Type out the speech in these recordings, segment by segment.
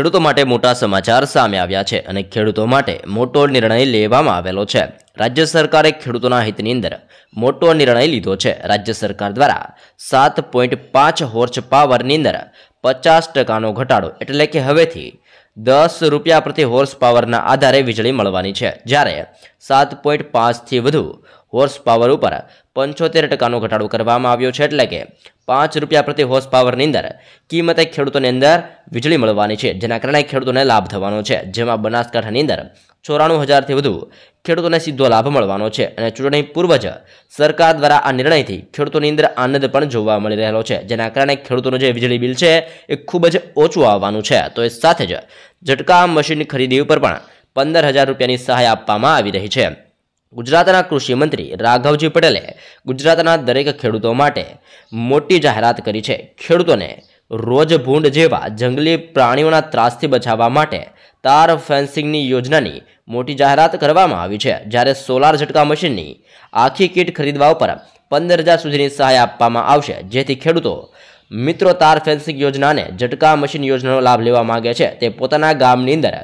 ખેડૂતો માટે મોટા સમાચાર સામે આવ્યા છે અને ખેડૂતો માટે મોટો નિર્ણય લેવામાં આવેલો છે રાજ્ય સરકારે ખેડૂતોના હિતની અંદર મોટો નિર્ણય લીધો છે રાજ્ય સરકાર દ્વારા સાત પોઈન્ટ પાંચ હોર્સ પાવરની અંદર પચાસ ટકાનો ઘટાડો એટલે કે હવેથી દસ રૂપિયા પ્રતિ હોર્સ પાવરના આધારે વીજળી મળવાની છે જ્યારે સાત પોઈન્ટ પાંચથી વધુ હોર્સ પાવર ઉપર પંચોતેર ટકાનો ઘટાડો કરવામાં આવ્યો છે એટલે કે પાંચ રૂપિયા પ્રતિ હોર્સ પાવરની અંદર કિંમતે ખેડૂતોની અંદર વીજળી મળવાની છે જેના કારણે ખેડૂતોને લાભ થવાનો છે જેમાં બનાસકાંઠાની અંદર ચોરાણું હજારથી વધુ ખેડૂતોને સીધો લાભ મળવાનો છે અને ચૂંટણી પૂર્વ જ સરકાર દ્વારા આ નિર્ણયથી ખેડૂતોની અંદર આનંદ પણ જોવા મળી રહેલો છે જેના કારણે ખેડૂતોનું જે વીજળી બિલ છે એ ખૂબ જ ઓછું આવવાનું છે તો એ સાથે જ ઝટકા મશીન ખરીદી ઉપર પણ પંદર હજાર રૂપિયાની સહાય આપવામાં આવી રહી છે ગુજરાતના કૃષિમંત્રી રાઘવજી પટેલે ગુજરાતના દરેક ખેડૂતો માટે મોટી જાહેરાત કરી છે ખેડૂતોને રોજભૂંડ જેવા જંગલી પ્રાણીઓના ત્રાસથી બચાવવા માટે તાર ફેન્સિંગની યોજનાની મોટી જાહેરાત કરવામાં આવી છે જ્યારે સોલાર ઝટકા મશીનની આખી કીટ ખરીદવા ઉપર પંદર હજાર સુધીની સહાય આપવામાં આવશે જેથી ખેડૂતો મિત્રો તાર ફેન્સિંગ યોજનાને ઝટકા મશીન યોજનાનો લાભ લેવા માગે છે તે પોતાના ગામની અંદર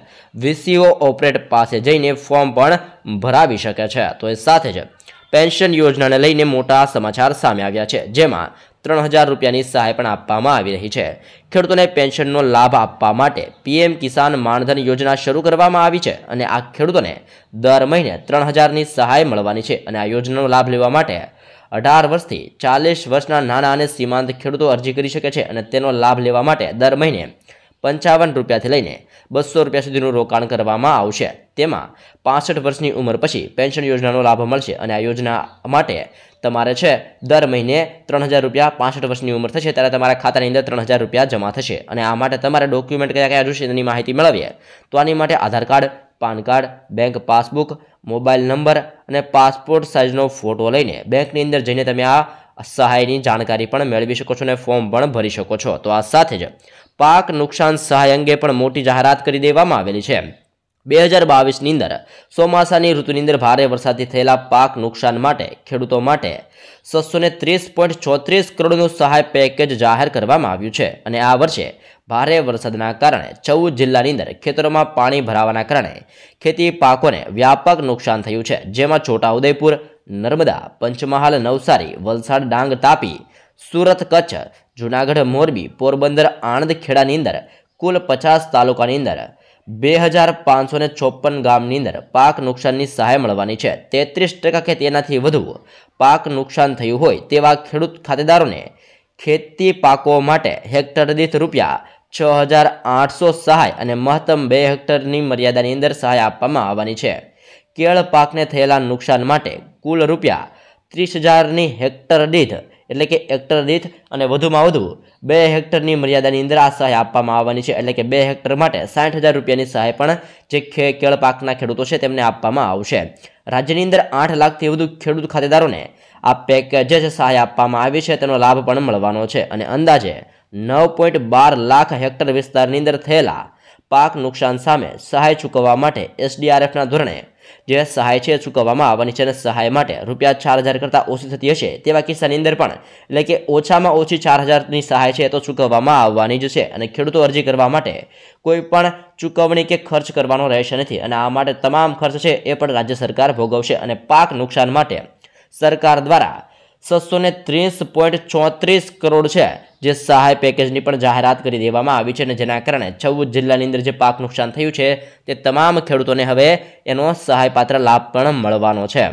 વીસીઓ ઓપરેટ પાસે જઈને ફોર્મ પણ ભરાવી શકે છે તો એ સાથે જ પેન્શન યોજનાને લઈને મોટા સમાચાર સામે આવ્યા છે જેમાં ત્રણ હજાર રૂપિયાની સહાય પણ આપવામાં આવી રહી છે ખેડૂતોને પેન્શનનો લાભ આપવા માટે પીએમ કિસાન માનધન યોજના શરૂ કરવામાં આવી છે અને આ ખેડૂતોને દર મહિને ત્રણ હજારની સહાય મળવાની છે અને આ યોજનાનો લાભ લેવા માટે અઢાર વર્ષથી ચાલીસ વર્ષના નાના અને સીમાંત ખેડૂતો અરજી કરી શકે છે અને તેનો લાભ લેવા માટે દર મહિને પંચાવન રૂપિયાથી લઈને બસો રૂપિયા સુધીનું રોકાણ કરવામાં આવશે તેમાં પાસઠ વર્ષની ઉંમર પછી પેન્શન યોજનાનો લાભ મળશે અને આ યોજના માટે તમારે છે દર મહિને ત્રણ હજાર રૂપિયા પાસઠ વર્ષની ઉંમર થશે ત્યારે તમારા ખાતાની અંદર ત્રણ હજાર રૂપિયા જમા થશે અને આ માટે તમારે ડોક્યુમેન્ટ કયા કયા જોશે તેની માહિતી મેળવીએ તો આની માટે Aadhaar card PAN card bank passbook mobile number અને પાસપોર્ટ સાઇઝનો ફોટો લઈને બેંકની અંદર જઈને તમે આ સહાયની જાણકારી પણ મેળવી શકો છો અને ફોર્મ પણ ભરી શકો છો તો આ સાથે જ પાક નુકસાન સહાય અંગે પણ મોટી જાહેરાત કરી દેવામાં આવેલી છે બે હજાર બાવીસની અંદર ચોમાસાની ઋતુની અંદર ભારે વરસાદથી થયેલા પાક નુકસાન માટે ખેડૂતો માટે છસો ને ત્રીસ પોઈન્ટ ચોત્રીસ કરોડનું સહાય પેકેજ જાહેર કરવામાં આવ્યું છે અને આ વર્ષે ભારે વરસાદના કારણે ચૌદ જિલ્લાની અંદર ખેતરોમાં પાણી ભરાવાના કારણે ખેતી પાકોને વ્યાપક નુકસાન થયું છે જેમાં છોટાઉદેપુર નર્મદા પંચમહાલ નવસારી વલસાડ ડાંગ તાપી સુરત કચ્છ જૂનાગઢ મોરબી પોરબંદર આણંદ ખેડાની અંદર કુલ પચાસ તાલુકાની અંદર બે હજાર પાંચસો ને ચોપન ગામની અંદર પાક નુકસાનની સહાય મળવાની છે તેત્રીસ ટકા કે તેનાથી વધુ પાક નુકસાન થયું હોય તેવા ખેડૂત ખાતેદારોને ખેતી પાકો માટે હેક્ટર દીઠ રૂપિયા છ હજાર આઠસો સહાય અને મહત્તમ બે હેક્ટરની મર્યાદાની અંદર સહાય આપવામાં આવવાની છે કેળ પાકને થયેલા નુકસાન માટે કુલ રૂપિયા ત્રીસ હજારની હેક્ટર દીઠ એટલે કે હેક્ટર દીઠ અને વધુમાં વધુ બે હેક્ટરની મર્યાદાની અંદર આ સહાય આપવામાં આવવાની છે એટલે કે બે હેક્ટર માટે સાઠ હજાર રૂપિયાની સહાય પણ જે કેળ પાકના ખેડૂતો છે તેમને આપવામાં આવશે રાજ્યની અંદર આઠ લાખથી વધુ ખેડૂત ખાતેદારોને આ પેકેજ જ સહાય આપવામાં આવી છે તેનો લાભ પણ મળવાનો છે અને અંદાજે નવ પોઈન્ટ બાર લાખ હેક્ટર વિસ્તારની અંદર થયેલા પાક નુકસાન સામે સહાય ચૂકવવા માટે એસડીઆરએફના ધોરણે જે સહાય છે ચૂકવવામાં આવવાની છે અને સહાય માટે રૂપિયા ચાર હજાર કરતાં ઓછી થતી હશે તેવા કિસ્સાની અંદર પણ એટલે કે ઓછામાં ઓછી ચાર હજારની સહાય છે તો ચૂકવવામાં આવવાની જ છે અને ખેડૂતો અરજી કરવા માટે કોઈ પણ ચૂકવણી કે ખર્ચ કરવાનો રહેશે નથી અને આ માટે તમામ ખર્ચ છે એ પણ રાજ્ય સરકાર ભોગવશે અને પાક નુકસાન માટે સરકાર દ્વારા છસો ને ત્રીસ પોઈન્ટ ચોત્રીસ કરોડ છે જે સહાય પેકેજની પણ જાહેરાત કરી દેવામાં આવી છે અને જેના કારણે છવ્વીસ જિલ્લાની અંદર જે પાક નુકસાન થયું છે તે તમામ ખેડૂતોને હવે એનો સહાયપાત્ર લાભ પણ મળવાનો છે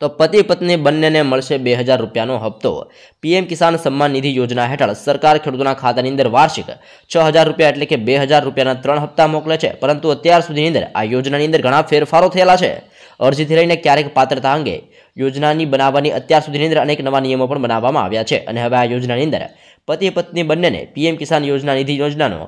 તો પતિ પત્ની બંનેને મળશે બે હજાર રૂપિયાનો હપ્તો પીએમ કિસાન સન્માન નિધિ યોજના હેઠળ સરકાર ખેડૂતોના ખાતાની અંદર વાર્ષિક છ હજાર રૂપિયા એટલે કે બે હજાર રૂપિયાના ત્રણ હપ્તા મોકલે છે પરંતુ અત્યાર સુધીની અંદર આ યોજનાની અંદર ઘણા ફેરફારો થયેલા છે અરજીથી લઈને ક્યારેક પાત્રતા અંગે યોજનાની બનાવવાની અત્યાર સુધીની અંદર અનેક નવા નિયમો પણ બનાવવામાં આવ્યા છે અને હવે આ યોજનાની અંદર પતિ પત્ની બંનેને પીએમ કિસાન યોજના નિધિ યોજનાનો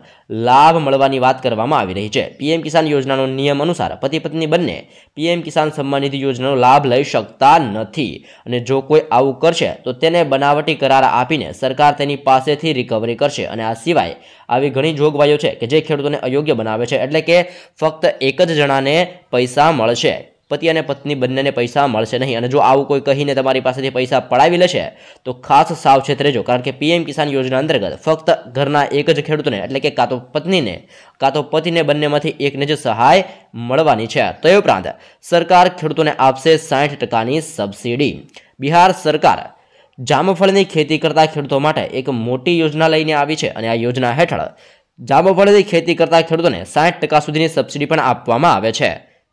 લાભ મળવાની વાત કરવામાં આવી રહી છે પીએમ કિસાન યોજનાનો નિયમ અનુસાર પતિ પત્ની બંને પીએમ કિસાન સન્માન નિધિ યોજનાનો લાભ લઈ શકતા નથી અને જો કોઈ આવું કરશે તો તેને બનાવટી કરાર આપીને સરકાર તેની પાસેથી રિકવરી કરશે અને આ સિવાય આવી ઘણી જોગવાઈઓ છે કે જે ખેડૂતોને અયોગ્ય બનાવે છે એટલે કે ફક્ત એક જ જણાને પૈસા મળશે પતિ અને પત્ની બંનેને પૈસા મળશે નહીં અને જો આવું કોઈ કહીને તમારી પાસેથી પૈસા પડાવી લેશે તો ખાસ સાવચેત રહેજો કારણ કે પીએમ કિસાન યોજના અંતર્ગત ફક્ત ઘરના એક જ ખેડૂતને એટલે કે કાં તો પત્નીને કાં તો પતિને બંનેમાંથી એકને જ સહાય મળવાની છે તો એ ઉપરાંત સરકાર ખેડૂતોને આપશે સાઠ ટકાની સબસિડી બિહાર સરકાર જામફળની ખેતી કરતા ખેડૂતો માટે એક મોટી યોજના લઈને આવી છે અને આ યોજના હેઠળ જામફળની ખેતી કરતા ખેડૂતોને સાઠ ટકા સુધીની સબસિડી પણ આપવામાં આવે છે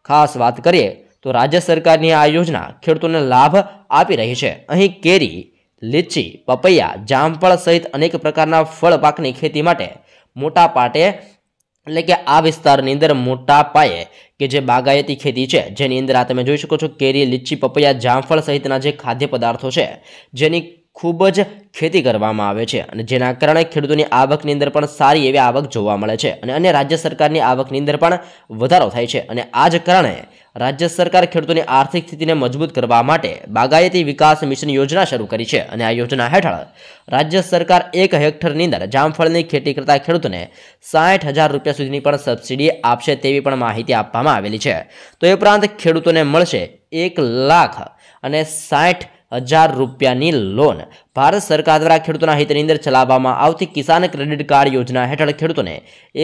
ખાસ વાત કરીએ તો રાજ્ય સરકારની આ યોજના ખેડૂતોને લાભ આપી રહી છે અહીં કેરી લીચી પપૈયા જામફળ સહિત અનેક પ્રકારના ફળ પાકની ખેતી માટે મોટા પાટે એટલે કે આ વિસ્તારની અંદર મોટા પાયે કે જે બાગાયતી ખેતી છે જેની અંદર આ તમે જોઈ શકો છો કેરી લીચી પપૈયા જામફળ સહિતના જે ખાદ્ય પદાર્થો છે જેની ખૂબ જ ખેતી કરવામાં આવે છે અને જેના કારણે ખેડૂતોની આવકની અંદર પણ સારી એવી આવક જોવા મળે છે અને અન્ય રાજ્ય સરકારની આવકની અંદર પણ વધારો થાય છે અને આ જ કારણે રાજ્ય સરકાર ખેડૂતોની આર્થિક સ્થિતિને મજબૂત કરવા માટે બાગાયતી વિકાસ મિશન યોજના શરૂ કરી છે અને આ યોજના હેઠળ રાજ્ય સરકાર એક હેક્ટરની અંદર જામફળની ખેતી કરતા ખેડૂતોને સાઠ હજાર રૂપિયા સુધીની પણ સબસિડી આપશે તેવી પણ માહિતી આપવામાં આવેલી છે તો એ ઉપરાંત ખેડૂતોને મળશે એક લાખ અને સાઠ હજાર રૂપિયાની લોન ભારત સરકાર દ્વારા ખેડૂતોના હિતની અંદર ચલાવવામાં આવતી કિસાન ક્રેડિટ કાર્ડ યોજના હેઠળ ખેડૂતોને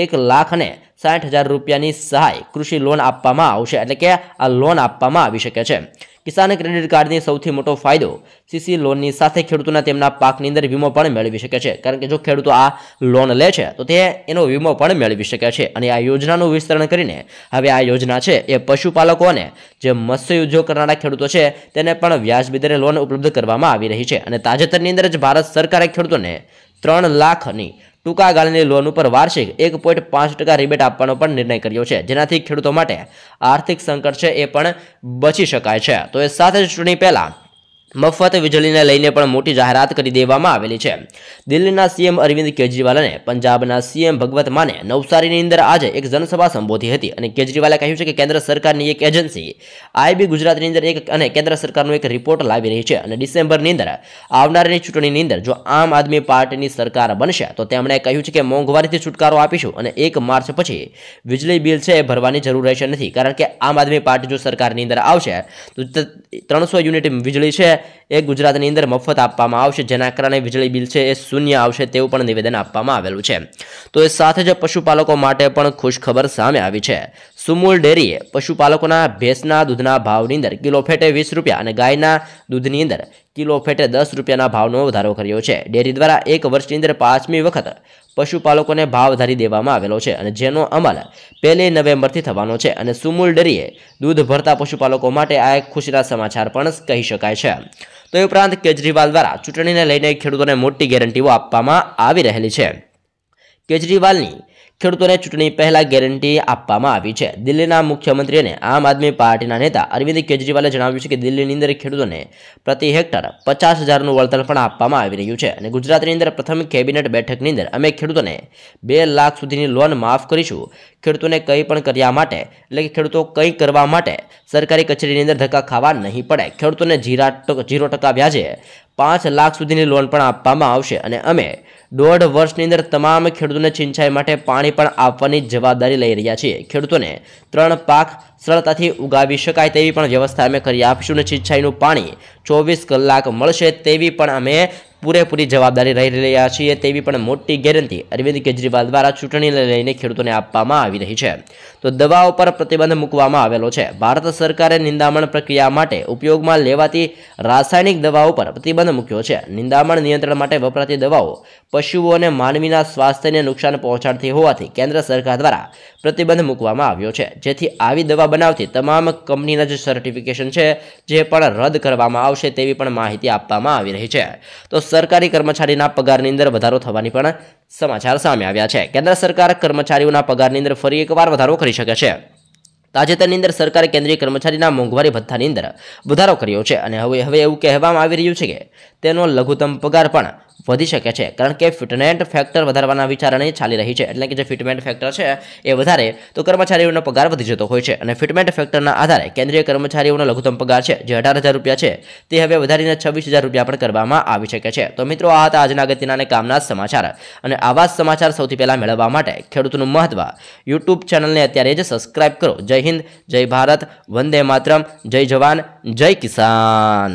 એક લાખ અને સાઠ હજાર રૂપિયાની સહાય કૃષિ લોન આપવામાં આવશે એટલે કે આ લોન આપવામાં આવી શકે છે કિસાન ક્રેડિટ કાર્ડની સૌથી મોટો ફાયદો સીસી લોનની સાથે ખેડૂતોના તેમના પાકની અંદર વીમો પણ મેળવી શકે છે કારણ કે જો ખેડૂતો આ લોન લે છે તો તે એનો વીમો પણ મેળવી શકે છે અને આ યોજનાનું વિસ્તરણ કરીને હવે આ યોજના છે એ પશુપાલકો અને જે મત્સ્ય ઉદ્યોગ કરનારા ખેડૂતો છે તેને પણ વ્યાજબી દરે લોન ઉપલબ્ધ કરવામાં આવી રહી છે અને તાજેતરની અંદર જ ભારત સરકારે ખેડૂતોને ત્રણ લાખની ટૂંકા ગાળાની લોન ઉપર વાર્ષિક એક પોઈન્ટ પાંચ ટકા રિબેટ આપવાનો પણ નિર્ણય કર્યો છે જેનાથી ખેડૂતો માટે આર્થિક સંકટ છે એ પણ બચી શકાય છે તો એ સાથે જ ચૂંટણી પહેલાં મફત વીજળીને લઈને પણ મોટી જાહેરાત કરી દેવામાં આવેલી છે દિલ્હીના સીએમ અરવિંદ કેજરીવાલ અને પંજાબના સીએમ ભગવત માને નવસારીની અંદર આજે એક જનસભા સંબોધી હતી અને કેજરીવાલે કહ્યું છે કે કેન્દ્ર સરકારની એક એજન્સી આઈબી ગુજરાતની અંદર એક અને કેન્દ્ર સરકારનો એક રિપોર્ટ લાવી રહી છે અને ડિસેમ્બરની અંદર આવનારી ચૂંટણીની અંદર જો આમ આદમી પાર્ટીની સરકાર બનશે તો તેમણે કહ્યું છે કે મોંઘવારીથી છુટકારો આપીશું અને એક માર્ચ પછી વીજળી બિલ છે એ ભરવાની જરૂર રહેશે નથી કારણ કે આમ આદમી પાર્ટી જો સરકારની અંદર આવશે તો ત્રણસો યુનિટ વીજળી છે એ ગુજરાતની અંદર મફત આપવામાં આવશે જેના કારણે વીજળી બિલ છે એ શૂન્ય આવશે તેવું પણ નિવેદન આપવામાં આવેલું છે તો એ સાથે જ પશુપાલકો માટે પણ ખુશખબર સામે આવી છે સુમૂલ ડેરીએ પશુપાલકોના ભેંસના દૂધના ભાવની અંદર કિલો ફેટે વીસ રૂપિયા અને ગાયના દૂધની અંદર કિલો ફેટે દસ રૂપિયાના ભાવનો વધારો કર્યો છે ડેરી દ્વારા એક વર્ષની અંદર પાંચમી વખત પશુપાલકોને ભાવ વધારી દેવામાં આવેલો છે અને જેનો અમલ પહેલી નવેમ્બરથી થવાનો છે અને સુમૂલ ડેરીએ દૂધ ભરતા પશુપાલકો માટે આ એક ખુશીના સમાચાર પણ કહી શકાય છે તો એ ઉપરાંત કેજરીવાલ દ્વારા ચૂંટણીને લઈને ખેડૂતોને મોટી ગેરંટીઓ આપવામાં આવી રહેલી છે કેજરીવાલની ખેડૂતોને ચૂંટણી પહેલાં ગેરંટી આપવામાં આવી છે દિલ્હીના મુખ્યમંત્રી અને આમ આદમી પાર્ટીના નેતા અરવિંદ કેજરીવાલે જણાવ્યું છે કે દિલ્હીની અંદર ખેડૂતોને પ્રતિ હેક્ટર પચાસ હજારનું વળતર પણ આપવામાં આવી રહ્યું છે અને ગુજરાતની અંદર પ્રથમ કેબિનેટ બેઠકની અંદર અમે ખેડૂતોને બે લાખ સુધીની લોન માફ કરીશું ખેડૂતોને કંઈ પણ કર્યા માટે એટલે કે ખેડૂતો કંઈ કરવા માટે સરકારી કચેરીની અંદર ધક્કા ખાવા નહીં પડે ખેડૂતોને જીરા ઝીરો ટકા વ્યાજે પાંચ લાખ સુધીની લોન પણ આપવામાં આવશે અને અમે દોઢ વર્ષની અંદર તમામ ખેડૂતોને સિંચાઈ માટે પાણી પણ આપવાની જવાબદારી લઈ રહ્યા છીએ ખેડૂતોને ત્રણ પાક સરળતાથી ઉગાવી શકાય તેવી પણ વ્યવસ્થા અમે કરી આપીશું અને સિંચાઈનું પાણી ચોવીસ કલાક મળશે તેવી પણ અમે પૂરેપૂરી જવાબદારી રહી રહ્યા છીએ તેવી પણ મોટી ગેરંટી અરવિંદ કેજરીવાલ દ્વારા ચૂંટણીને લઈને ખેડૂતોને આપવામાં આવી રહી છે તો દવાઓ પર પ્રતિબંધ મૂકવામાં આવેલો છે ભારત સરકારે નિંદામણ પ્રક્રિયા માટે ઉપયોગમાં લેવાતી રાસાયણિક દવાઓ પર પ્રતિબંધ મૂક્યો છે નિંદામણ નિયંત્રણ માટે વપરાતી દવાઓ પશુઓ અને માનવીના સ્વાસ્થ્યને નુકસાન પહોંચાડતી હોવાથી કેન્દ્ર સરકાર દ્વારા પ્રતિબંધ મૂકવામાં આવ્યો છે જેથી આવી દવા બનાવતી તમામ કંપનીના જે સર્ટિફિકેશન છે જે પણ રદ કરવામાં આવશે તેવી પણ માહિતી આપવામાં આવી રહી છે તો સરકારી કર્મચારીના પગારની અંદર વધારો થવાની પણ સમાચાર સામે આવ્યા છે કેન્દ્ર સરકાર કર્મચારીઓના પગારની અંદર ફરી એકવાર વધારો કરી શકે છે તાજેતરની અંદર સરકારે કેન્દ્રીય કર્મચારીના મોંઘવારી ભથ્થાની અંદર વધારો કર્યો છે અને હવે હવે એવું કહેવામાં આવી રહ્યું છે કે તેનો લઘુત્તમ પગાર પણ વધી શકે છે કારણ કે ફિટમેન્ટ ફેક્ટર વધારવાના વિચારણી ચાલી રહી છે એટલે કે જે ફિટમેન્ટ ફેક્ટર છે એ વધારે તો કર્મચારીઓનો પગાર વધી જતો હોય છે અને ફિટમેન્ટ ફેક્ટરના આધારે કેન્દ્રીય કર્મચારીઓનો લઘુત્તમ પગાર છે જે અઢાર હજાર રૂપિયા છે તે હવે વધારીને છવ્વીસ હજાર રૂપિયા પણ કરવામાં આવી શકે છે તો મિત્રો આ હતા આજના અગત્યના અને કામના સમાચાર અને આવા સમાચાર સૌથી પહેલાં મેળવવા માટે ખેડૂતનું મહત્વ યુટ્યુબ ચેનલને અત્યારે જ સબસ્ક્રાઇબ કરો જય હિન્દ જય ભારત વંદે માતરમ જય જવાન જય કિસાન